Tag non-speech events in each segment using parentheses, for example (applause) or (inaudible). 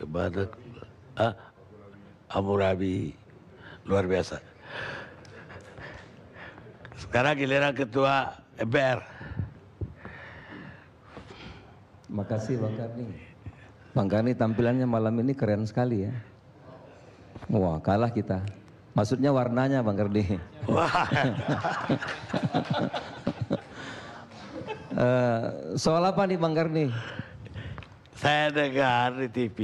kepada ah, Amurabi luar biasa. Sekarang giliran ketua MPR. Makasih Bang Karni. Bang Karni tampilannya malam ini keren sekali ya. Wah kalah kita. Maksudnya warnanya Bang Karni. Wah. (laughs) Eh, soal apa nih Bang Karni? Saya dengar di TV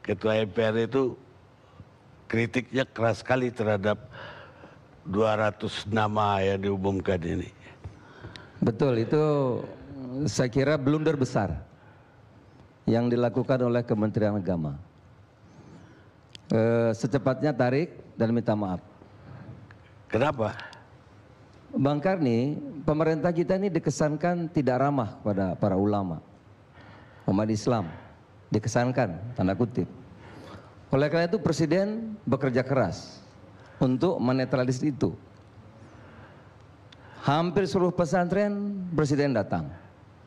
ketua MPR itu kritiknya keras sekali terhadap 200 nama yang diumumkan ini. Betul, itu saya kira blunder besar yang dilakukan oleh Kementerian Agama. E, secepatnya tarik dan minta maaf. Kenapa? Bang Karni, pemerintah kita ini dikesankan tidak ramah kepada para ulama umat Islam dikesankan tanda kutip. Oleh karena itu presiden bekerja keras untuk menetralisir itu. Hampir seluruh pesantren presiden datang.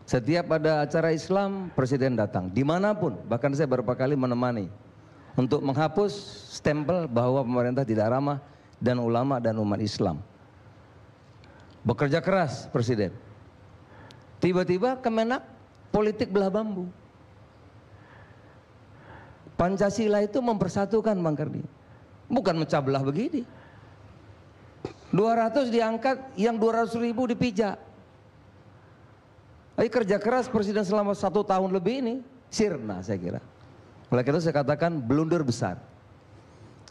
Setiap ada acara Islam presiden datang dimanapun. Bahkan saya beberapa kali menemani untuk menghapus stempel bahwa pemerintah tidak ramah dan ulama dan umat Islam. Bekerja keras presiden. Tiba-tiba Kemenak politik belah bambu. Pancasila itu mempersatukan Bang Kardi. Bukan mecah belah begini. 200 diangkat, yang 200 ribu dipijak. Ayo kerja keras presiden selama satu tahun lebih ini, sirna saya kira. Oleh itu saya katakan blunder besar.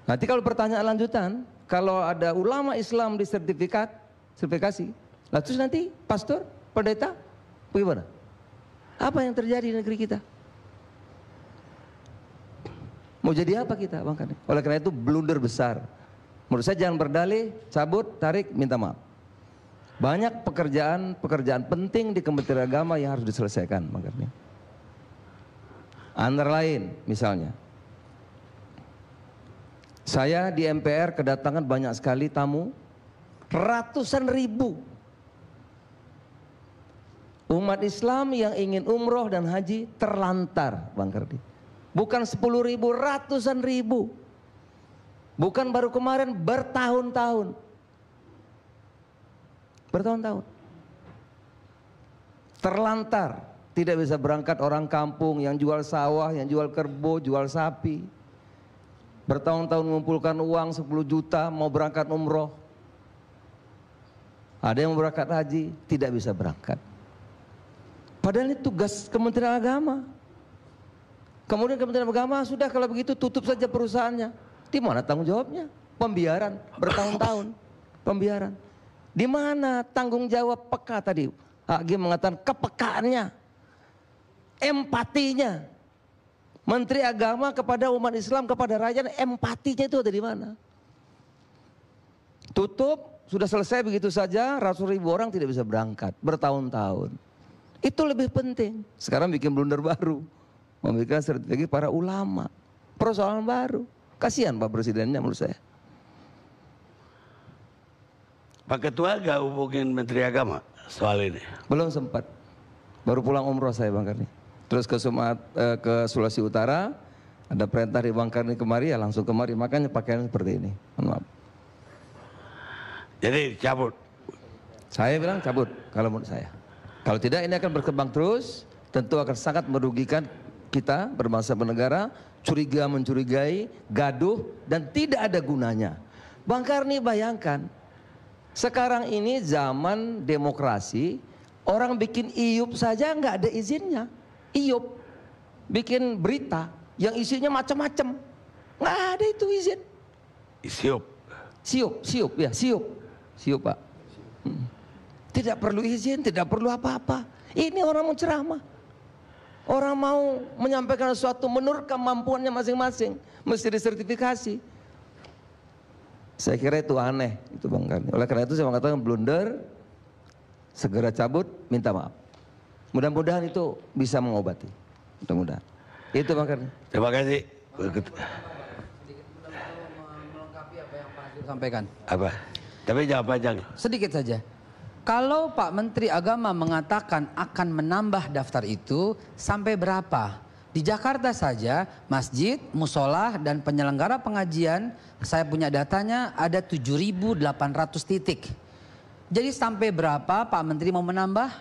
Nanti kalau pertanyaan lanjutan, kalau ada ulama Islam disertifikat, sertifikasi, lalu nanti pastor, pendeta, bagaimana? Apa yang terjadi di negeri kita? Mau jadi apa kita, Bang Kade? Oleh karena itu blunder besar. Menurut saya jangan berdalih, cabut, tarik, minta maaf. Banyak pekerjaan-pekerjaan penting di Kementerian Agama yang harus diselesaikan, Bang Kade. Antara lain, misalnya, saya di MPR kedatangan banyak sekali tamu, ratusan ribu Umat Islam yang ingin umroh dan haji terlantar, Bang Kardi. Bukan 10 ribu, ratusan ribu. Bukan baru kemarin, bertahun-tahun. Bertahun-tahun. Terlantar. Tidak bisa berangkat orang kampung yang jual sawah, yang jual kerbau, jual sapi. Bertahun-tahun mengumpulkan uang 10 juta mau berangkat umroh. Ada yang berangkat haji, tidak bisa berangkat. Padahal ini tugas Kementerian Agama. Kemudian Kementerian Agama sudah kalau begitu tutup saja perusahaannya. Di mana tanggung jawabnya? Pembiaran bertahun-tahun. Pembiaran. Di mana tanggung jawab peka tadi? Hakim mengatakan kepekaannya, empatinya. Menteri Agama kepada umat Islam, kepada rakyat, empatinya itu ada di mana? Tutup, sudah selesai begitu saja, ratus ribu orang tidak bisa berangkat bertahun-tahun. Itu lebih penting. Sekarang bikin blunder baru. Memberikan strategi para ulama. Persoalan baru. Kasihan Pak Presidennya menurut saya. Pak Ketua gak hubungin Menteri Agama soal ini? Belum sempat. Baru pulang umroh saya Bang Karni. Terus ke, Sumat, eh, ke Sulawesi Utara, ada perintah di Bang Karni kemari ya langsung kemari. Makanya pakaian seperti ini. Maaf. Jadi cabut? Saya bilang cabut kalau menurut saya. Kalau tidak ini akan berkembang terus, tentu akan sangat merugikan kita berbangsa bernegara, curiga mencurigai, gaduh dan tidak ada gunanya. Bang Karni bayangkan, sekarang ini zaman demokrasi, orang bikin iup saja nggak ada izinnya. Iup, bikin berita yang isinya macam-macam. Nggak ada itu izin. Siup. Siup, siup ya, siup. Siup Pak. Hmm. Tidak perlu izin, tidak perlu apa-apa. Ini orang mau ceramah. Orang mau menyampaikan sesuatu menurut kemampuannya masing-masing. Mesti disertifikasi. Saya kira itu aneh, itu Bang Karni. Oleh karena itu saya mengatakan blunder, segera cabut, minta maaf. Mudah-mudahan itu bisa mengobati. Mudah-mudahan. Itu Bang Karni. Terima kasih. Melengkapi apa yang Pak sampaikan. Apa? Tapi jangan panjang. Sedikit saja. Kalau Pak Menteri Agama mengatakan akan menambah daftar itu sampai berapa? Di Jakarta saja masjid, musola dan penyelenggara pengajian saya punya datanya ada 7.800 titik. Jadi sampai berapa Pak Menteri mau menambah?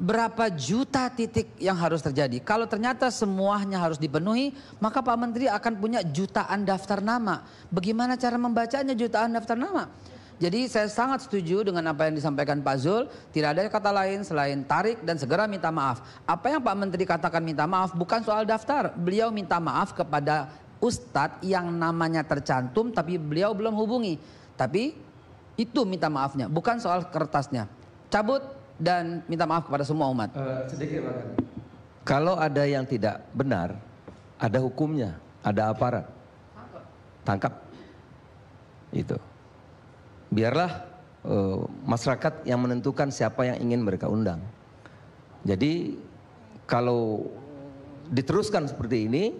Berapa juta titik yang harus terjadi? Kalau ternyata semuanya harus dipenuhi, maka Pak Menteri akan punya jutaan daftar nama. Bagaimana cara membacanya jutaan daftar nama? Jadi saya sangat setuju dengan apa yang disampaikan Pak Zul. Tidak ada kata lain selain tarik dan segera minta maaf. Apa yang Pak Menteri katakan minta maaf bukan soal daftar. Beliau minta maaf kepada Ustadz yang namanya tercantum tapi beliau belum hubungi. Tapi itu minta maafnya, bukan soal kertasnya. Cabut dan minta maaf kepada semua umat. Eh, sedikit lagi. Kalau ada yang tidak benar, ada hukumnya, ada aparat. Tangkap. Tangkap. Itu biarlah uh, masyarakat yang menentukan siapa yang ingin mereka undang. Jadi kalau diteruskan seperti ini,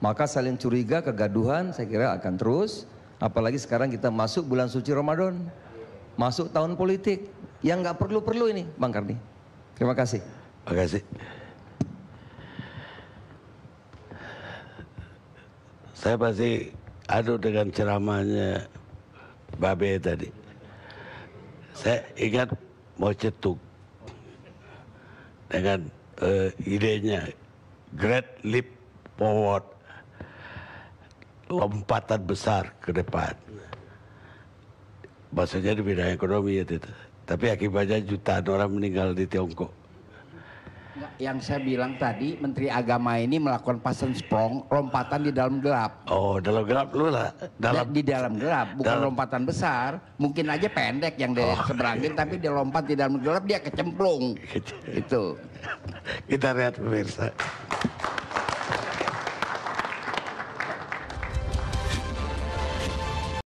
maka saling curiga, kegaduhan saya kira akan terus. Apalagi sekarang kita masuk bulan suci Ramadan, masuk tahun politik, yang nggak perlu-perlu ini, Bang Karni. Terima kasih. Terima kasih. Saya pasti aduh dengan ceramahnya Babe tadi. Saya ingat mau cetuk dengan uh, idenya great leap forward lompatan besar ke depan maksudnya di bidang ekonomi ya itu tapi akibatnya jutaan orang meninggal di Tiongkok yang saya bilang tadi Menteri Agama ini melakukan pasen spong, lompatan di dalam gelap. Oh, dalam gelap lu lah. Dalam di, di dalam gelap, bukan dalam... lompatan besar. Mungkin aja pendek yang dia oh. seberangin tapi dia lompat di dalam gelap dia kecemplung. Itu. (laughs) Kita lihat pemirsa.